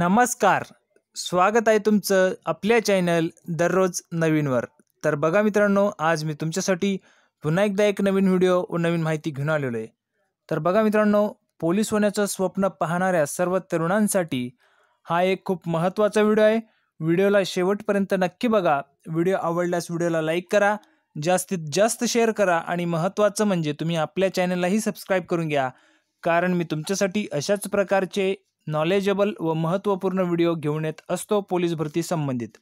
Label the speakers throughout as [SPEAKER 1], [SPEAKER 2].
[SPEAKER 1] नमस्कार स्वागत आहे तुमचं आपल्या चॅनल दररोज नवीनवर तर बघा मित्रांनो आज मी तुमच्यासाठी पुन्हा एकदा एक नवीन व्हिडिओ व नवीन माहिती घेऊन आलेलो आहे तर बघा मित्रांनो पोलीस होण्याचं स्वप्न पाहणाऱ्या सर्व तरुणांसाठी हा एक खूप महत्त्वाचा व्हिडिओ आहे व्हिडिओला शेवटपर्यंत नक्की बघा व्हिडिओ आवडल्यास व्हिडिओला लाईक करा जास्तीत जास्त शेअर करा आणि महत्त्वाचं म्हणजे तुम्ही आपल्या चॅनललाही सबस्क्राईब करून घ्या कारण मी तुमच्यासाठी अशाच प्रकारचे नॉलेजेबल व महत्त्वपूर्ण व्हिडिओ घेऊन येत असतो पोलीस भरती संबंधित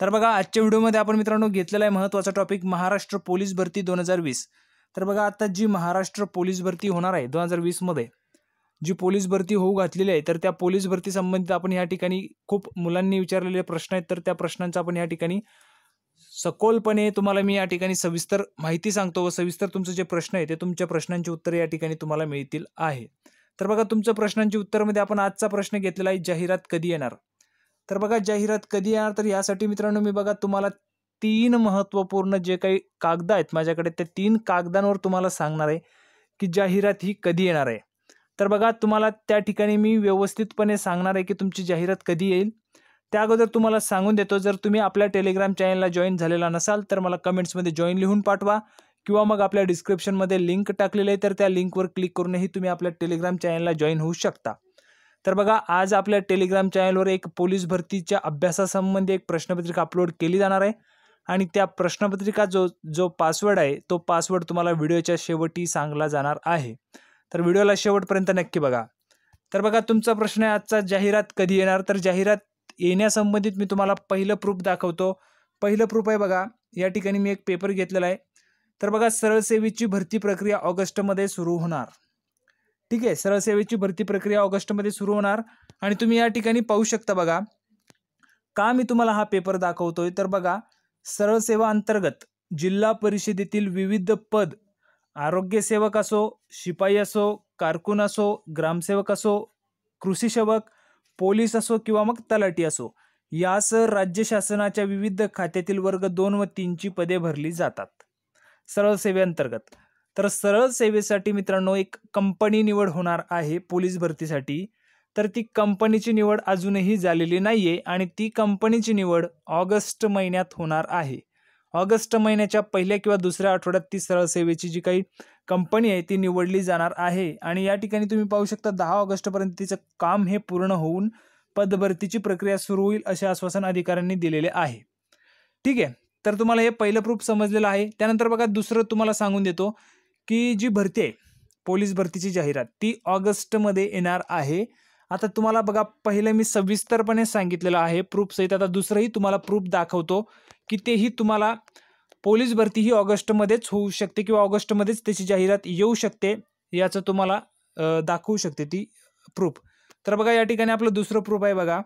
[SPEAKER 1] तर बघा आजच्या व्हिडिओमध्ये आपण मित्रांनो घेतलेला आहे महत्त्वाचा टॉपिक महाराष्ट्र पोलीस भरती दोन हजार वीस तर बघा आता जी महाराष्ट्र पोलीस भरती होणार आहे दोन हजार वीसमध्ये जी पोलीस भरती होऊ घातलेली आहे तर त्या पोलीस भरती संबंधित आपण या ठिकाणी खूप मुलांनी विचारलेले प्रश्न आहेत तर त्या प्रश्नांचा आपण या ठिकाणी सखोलपणे तुम्हाला मी या ठिकाणी सविस्तर माहिती सांगतो व सविस्तर तुमचे जे प्रश्न आहे ते तुमच्या प्रश्नांची उत्तरे या ठिकाणी तुम्हाला मिळतील आहे तर बघा तुमच्या प्रश्नांची उत्तरमध्ये आपण आजचा प्रश्न घेतलेला आहे जाहिरात कधी येणार तर बघा जाहिरात कधी येणार तर यासाठी मित्रांनो मी बघा तुम्हाला तीन महत्त्वपूर्ण जे काही कागद आहेत माझ्याकडे त्या तीन कागदांवर तुम्हाला सांगणार आहे की जाहिरात ही कधी येणार आहे तर बघा तुम्हाला त्या ठिकाणी मी व्यवस्थितपणे सांगणार आहे की तुमची जाहिरात कधी येईल त्या अगोदर तुम्हाला सांगून देतो जर तुम्ही आपल्या टेलिग्राम चॅनलला जॉईन झालेला नसाल तर मला कमेंट्समध्ये जॉईन लिहून पाठवा किंवा मग आपल्या डिस्क्रिप्शनमध्ये लिंक टाकलेली आहे तर त्या लिंकवर क्लिक करूनही तुम्ही आपल्या टेलिग्राम चॅनलला जॉईन होऊ शकता तर बघा आज आपल्या टेलिग्राम चॅनलवर एक पोलीस भरतीच्या अभ्यासासंबंधी एक प्रश्नपत्रिका अपलोड केली जाणार आहे आणि त्या प्रश्नपत्रिका जो जो पासवर्ड आहे तो पासवर्ड तुम्हाला व्हिडिओच्या शेवटी सांगला जाणार आहे तर व्हिडिओला शेवटपर्यंत नक्की बघा तर बघा तुमचा प्रश्न आहे आजचा जाहिरात कधी येणार तर जाहिरात येण्यासंबंधित मी तुम्हाला पहिलं प्रूफ दाखवतो पहिलं प्रूफ आहे बघा या ठिकाणी मी एक पेपर घेतलेला आहे तर बघा सरळसेवेची भरती प्रक्रिया ऑगस्टमध्ये सुरू होणार ठीक आहे सरळसेवेची भरती प्रक्रिया ऑगस्टमध्ये सुरू होणार आणि तुम्ही या ठिकाणी पाहू शकता बघा का मी तुम्हाला हा पेपर दाखवतोय तर बघा सरळसेवा अंतर्गत जिल्हा परिषदेतील विविध पद आरोग्यसेवक असो शिपाई असो कारकून असो ग्रामसेवक असो कृषी सेवक पोलीस असो किंवा मग तलाठी असो यासह राज्य शासनाच्या विविध खात्यातील वर्ग दोन व तीनची पदे भरली जातात सरळ सेवेअंतर्गत तर सरळ सेवेसाठी मित्रांनो एक कंपनी निवड होणार आहे पोलीस भरतीसाठी तर ती कंपनीची निवड अजूनही झालेली नाही आहे आणि ती कंपनीची निवड ऑगस्ट महिन्यात होणार आहे ऑगस्ट महिन्याच्या पहिल्या किंवा दुसऱ्या आठवड्यात ती सरळ सेवेची जी काही कंपनी आहे ती निवडली जाणार आहे आणि या ठिकाणी तुम्ही पाहू शकता दहा ऑगस्टपर्यंत तिचं काम हे पूर्ण होऊन पदभरतीची प्रक्रिया सुरू होईल असे आश्वासन अधिकाऱ्यांनी दिलेले आहे ठीक आहे तर तुम्हाला हे पहिलं प्रूफ समजलेलं आहे त्यानंतर बघा दुसरं तुम्हाला सांगून देतो की जी भरती आहे पोलीस भरतीची जाहिरात ती ऑगस्टमध्ये येणार आहे आता तुम्हाला बघा पहिलं मी सविस्तरपणे सांगितलेलं आहे प्रूफसहित आता दुसरंही तुम्हाला प्रूफ दाखवतो की तेही तुम्हाला पोलीस भरती ही ऑगस्टमध्येच होऊ शकते किंवा ऑगस्टमध्येच त्याची जाहिरात येऊ शकते याचं तुम्हाला दाखवू शकते ती प्रूफ तर बघा या ठिकाणी आपलं दुसरं प्रूफ आहे बघा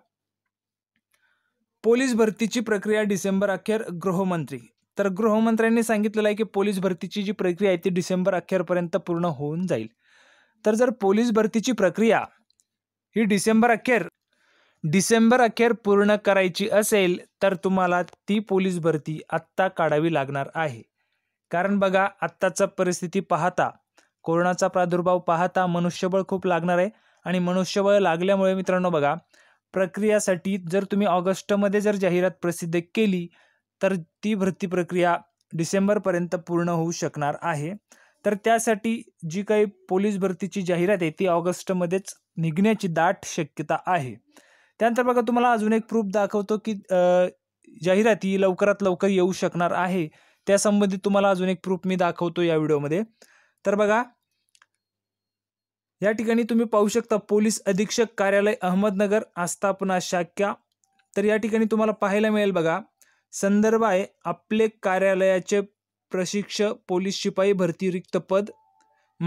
[SPEAKER 1] पोलीस भरतीची प्रक्रिया डिसेंबर अखेर गृहमंत्री तर गृहमंत्र्यांनी सांगितलेलं आहे की पोलीस भरतीची जी प्रक्रिया आहे ती डिसेंबर अखेरपर्यंत पूर्ण होऊन जाईल तर जर पोलीस भरतीची प्रक्रिया ही डिसेंबर अखेर डिसेंबर अखेर पूर्ण करायची असेल तर तुम्हाला ती पोलीस भरती आत्ता काढावी लागणार आहे कारण बघा आत्ताचा परिस्थिती पाहता कोरोनाचा प्रादुर्भाव पाहता मनुष्यबळ खूप लागणार आहे आणि मनुष्यबळ लागल्यामुळे मित्रांनो बघा प्रक्रियासाठी जर तुम्ही ऑगस्टमध्ये जर जाहिरात प्रसिद्ध केली तर ती भरती प्रक्रिया डिसेंबरपर्यंत पूर्ण होऊ शकणार आहे तर त्यासाठी जी काही पोलीस भरतीची जाहिरात आहे ती ऑगस्टमध्येच निघण्याची दाट शक्यता आहे त्यानंतर बघा तुम्हाला अजून एक प्रूफ दाखवतो की जाहिरात ही लवकरात लवकर येऊ शकणार आहे त्यासंबंधी तुम्हाला अजून एक प्रूफ मी दाखवतो या व्हिडिओमध्ये तर बघा या ठिकाणी तुम्ही पाहू शकता पोलीस अधीक्षक कार्यालय अहमदनगर आस्थापना शाख्या तर या ठिकाणी तुम्हाला पाहायला मिळेल बघा संदर्भ आहे आपले कार्यालयाचे प्रशिक्षक पोलीस शिपाई भरती रिक्त पद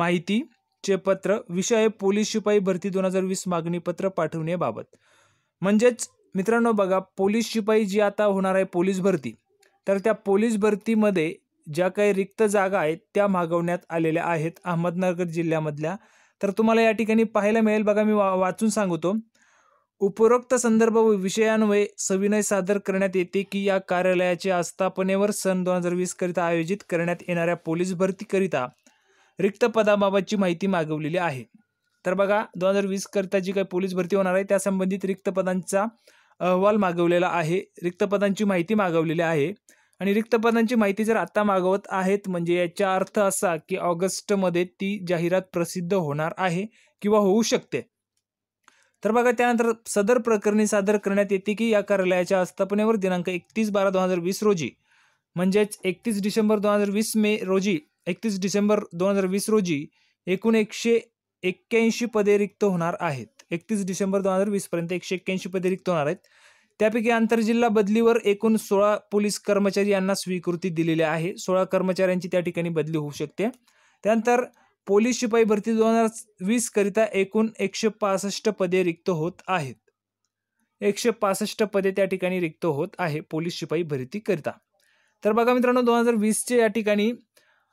[SPEAKER 1] माहिती चे पत्र विषय आहे पोलीस शिपाई भरती दोन हजार वीस पत्र पाठवण्याबाबत म्हणजेच मित्रांनो बघा पोलीस शिपाई जी आता होणार आहे पोलीस भरती तर त्या पोलीस भरतीमध्ये ज्या काही रिक्त जागा आहेत त्या मागवण्यात आलेल्या आहेत अहमदनगर जिल्ह्यामधल्या तर तुम्हाला या ठिकाणी पाहायला मिळेल बघा मी वा वाचून सांगतो उपरोक्त संदर्भ व विषयांवय सविनय सादर करण्यात येते की या कार्यालयाचे आस्थापनेवर सन दोन हजार वीस करिता आयोजित करण्यात येणाऱ्या पोलीस भरतीकरिता रिक्त पदाबाबतची माहिती मागवलेली आहे तर बघा दोन हजार वीस करिता जी काही पोलीस भरती होणार आहे त्या संबंधित रिक्त पदांचा अहवाल मागवलेला आहे रिक्त पदांची माहिती मागवलेली आहे आणि रिक्त पदांची माहिती जर आता मागवत आहेत म्हणजे याचा अर्थ असा की ऑगस्टमध्ये ती जाहिरात प्रसिद्ध होणार आहे किंवा होऊ शकते तर बघा त्यानंतर सदर प्रकरणी सादर करण्यात येते की या कार्यालयाच्या आस्थापनेवर दिनांक एकतीस बारा दोन हजार वीस रोजी म्हणजेच एकतीस डिसेंबर दोन हजार वीस मे रोजी एकतीस डिसेंबर दोन हजार वीस रोजी एकूण एकशे एक्क्याऐंशी पदे रिक्त होणार आहेत एकतीस डिसेंबर दोन हजार वीसपर्यंत एकशे एक्क्याऐंशी पदे रिक्त होणार आहेत त्यापैकी आंतरजिल्हा बदलीवर एकूण सोळा पोलीस कर्मचारी यांना स्वीकृती दिलेली आहे सोळा कर्मचाऱ्यांची त्या ठिकाणी बदली होऊ शकते त्यानंतर पोलीस शिपाई भरती दोन हजार वीस करिता एकूण एकशे पासष्ट पदे रिक्त होत आहेत एकशे पासष्ट पदे त्या ठिकाणी रिक्त होत आहे पोलीस शिपाई भरती करिता तर बघा मित्रांनो दोन हजार वीसचे या ठिकाणी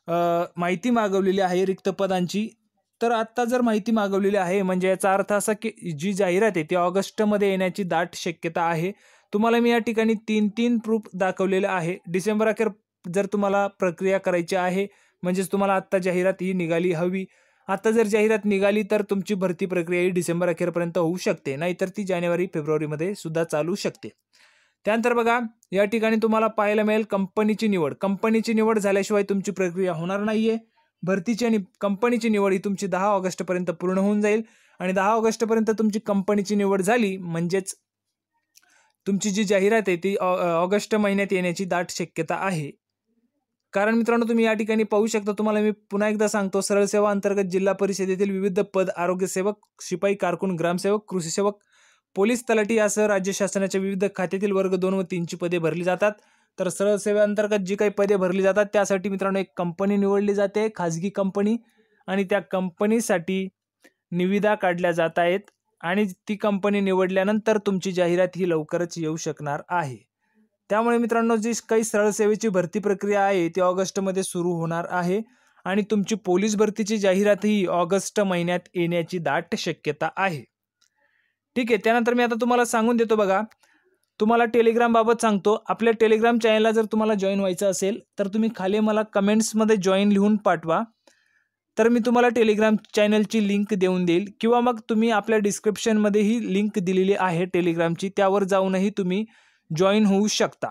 [SPEAKER 1] माहिती मागवलेली आहे रिक्त पदांची तर आत्ता जर माहिती मागवलेली आहे म्हणजे याचा अर्थ असा की जी जाहिरात आहे ती ऑगस्टमध्ये येण्याची दाट शक्यता आहे तुम्हाला मी या ठिकाणी तीन तीन प्रूफ दाखवलेलं आहे डिसेंबर अखेर जर तुम्हाला प्रक्रिया करायची आहे म्हणजेच तुम्हाला आत्ता जाहिरात ही निघाली हवी आता जर जाहिरात निघाली तर तुमची भरती प्रक्रिया ही डिसेंबर अखेरपर्यंत होऊ शकते नाहीतर ती जानेवारी फेब्रुवारीमध्ये सुद्धा चालू शकते त्यानंतर बघा या ठिकाणी तुम्हाला पाहायला मिळेल कंपनीची निवड कंपनीची निवड झाल्याशिवाय तुमची प्रक्रिया होणार नाहीये भरतीची आणि कंपनीची निवड ही तुमची दहा ऑगस्टपर्यंत पूर्ण होऊन जाईल आणि दहा ऑगस्टपर्यंत तुमची कंपनीची निवड झाली म्हणजेच तुमची जी जाहिरात आहे ती ऑगस्ट महिन्यात येण्याची दाट शक्यता आहे कारण मित्रांनो तुम्ही या ठिकाणी पाहू शकता तुम्हाला मी पुन्हा एकदा सांगतो सरळ सेवा अंतर्गत जिल्हा परिषदेतील विविध पद आरोग्यसेवक शिपाई कारकून ग्रामसेवक कृषीसेवक पोलीस तलाठी यासह राज्य शासनाच्या विविध खात्यातील वर्ग दोन व तीनची पदे भरली जातात तर सरळ सेवेअंतर्गत जी काही पदे भरली जातात त्यासाठी मित्रांनो एक कंपनी निवडली जाते खाजगी कंपनी आणि त्या कंपनीसाठी निविदा काढल्या जात आहेत आणि ती कंपनी निवडल्यानंतर तुमची जाहिरात ही लवकरच येऊ शकणार आहे त्यामुळे मित्रांनो जी काही सरळसेवेची भरती प्रक्रिया आहे ती ऑगस्टमध्ये सुरू होणार आहे आणि तुमची पोलीस भरतीची जाहिरात ही ऑगस्ट महिन्यात येण्याची दाट शक्यता आहे ठीक आहे त्यानंतर मी आता तुम्हाला सांगून देतो बघा तुम्हाला टेलिग्रामबाबत सांगतो आपल्या टेलिग्राम चॅनलला जर तुम्हाला जॉईन व्हायचं असेल तर तुम्ही खाली मला कमेंट्समध्ये जॉईन लिहून पाठवा तर मी तुम्हाला टेलिग्राम चॅनलची लिंक देऊन देईल किंवा मग तुम्ही आपल्या डिस्क्रिप्शनमध्येही ही लिंक दिलेली आहे टेलिग्रामची त्यावर जाऊनही तुम्ही जॉईन होऊ शकता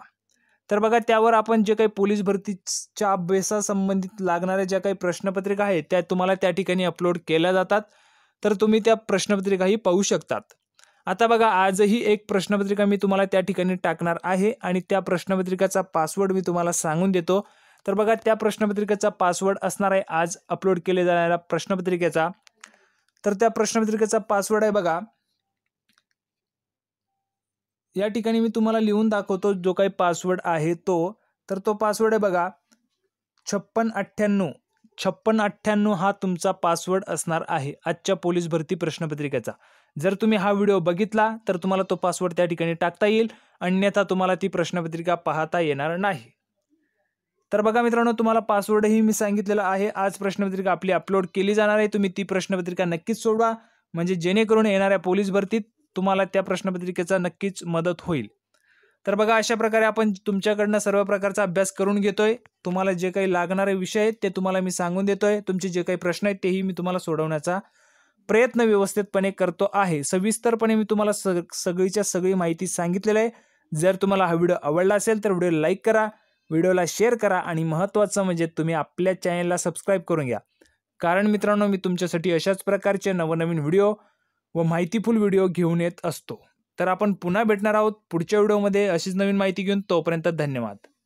[SPEAKER 1] तर बघा त्यावर आपण जे काही पोलीस भरतीच्या अभ्यासासंबंधित लागणाऱ्या ज्या काही प्रश्नपत्रिका आहेत त्या तुम्हाला त्या ठिकाणी अपलोड केल्या जातात तर तुम्ही त्या प्रश्नपत्रिकाही पाहू शकतात आता बघा आजही एक प्रश्नपत्रिका मी तुम्हाला त्या ठिकाणी टाकणार आहे आणि त्या प्रश्नपत्रिकेचा पासवर्ड मी तुम्हाला सांगून देतो तर बघा त्या प्रश्नपत्रिकेचा पासवर्ड असणार आहे आज अपलोड केले जाणाऱ्या प्रश्नपत्रिकेचा तर त्या प्रश्नपत्रिकेचा पासवर्ड आहे बघा या ठिकाणी मी तुम्हाला लिहून दाखवतो जो काही पासवर्ड आहे तो तर तो पासवर्ड आहे बघा छप्पन अठ्ठ्याण्णव छप्पन अठ्ठ्याण्णव हा तुमचा पासवर्ड असणार आहे आजच्या पोलीस भरती प्रश्नपत्रिकेचा जर तुम्ही हा व्हिडिओ बघितला तर तुम्हाला तो पासवर्ड त्या ठिकाणी टाकता येईल अन्यथा तुम्हाला ती प्रश्नपत्रिका पाहता येणार नाही तर बघा मित्रांनो तुम्हाला पासवर्डही मी सांगितलेला आहे आज प्रश्नपत्रिका आपली अपलोड केली जाणार आहे तुम्ही ती प्रश्नपत्रिका नक्कीच सोडवा म्हणजे जेणेकरून येणाऱ्या पोलीस भरतीत तुम्हाला त्या प्रश्नपत्रिकेचा नक्कीच मदत होईल तर बघा अशा प्रकारे आपण तुमच्याकडनं सर्व प्रकारचा अभ्यास करून घेतोय तुम्हाला जे काही लागणारे विषय आहेत ते तुम्हाला मी सांगून देतोय तुमचे जे काही प्रश्न आहेत तेही मी तुम्हाला सोडवण्याचा प्रयत्न व्यवस्थितपणे करतो आहे सविस्तरपणे मी तुम्हाला सग सगळीच्या सगळी माहिती सांगितलेलं आहे जर तुम्हाला हा व्हिडिओ आवडला असेल तर व्हिडिओ लाईक करा व्हिडिओला शेअर करा आणि महत्त्वाचं म्हणजे तुम्ही आपल्या चॅनलला सबस्क्राईब करून घ्या कारण मित्रांनो मी तुमच्यासाठी अशाच प्रकारचे नवनवीन व्हिडिओ व माहितीफुल व्हिडिओ घेऊन येत असतो तर आपण पुन्हा भेटणार आहोत पुढच्या व्हिडिओमध्ये अशीच नवीन माहिती घेऊन तोपर्यंत धन्यवाद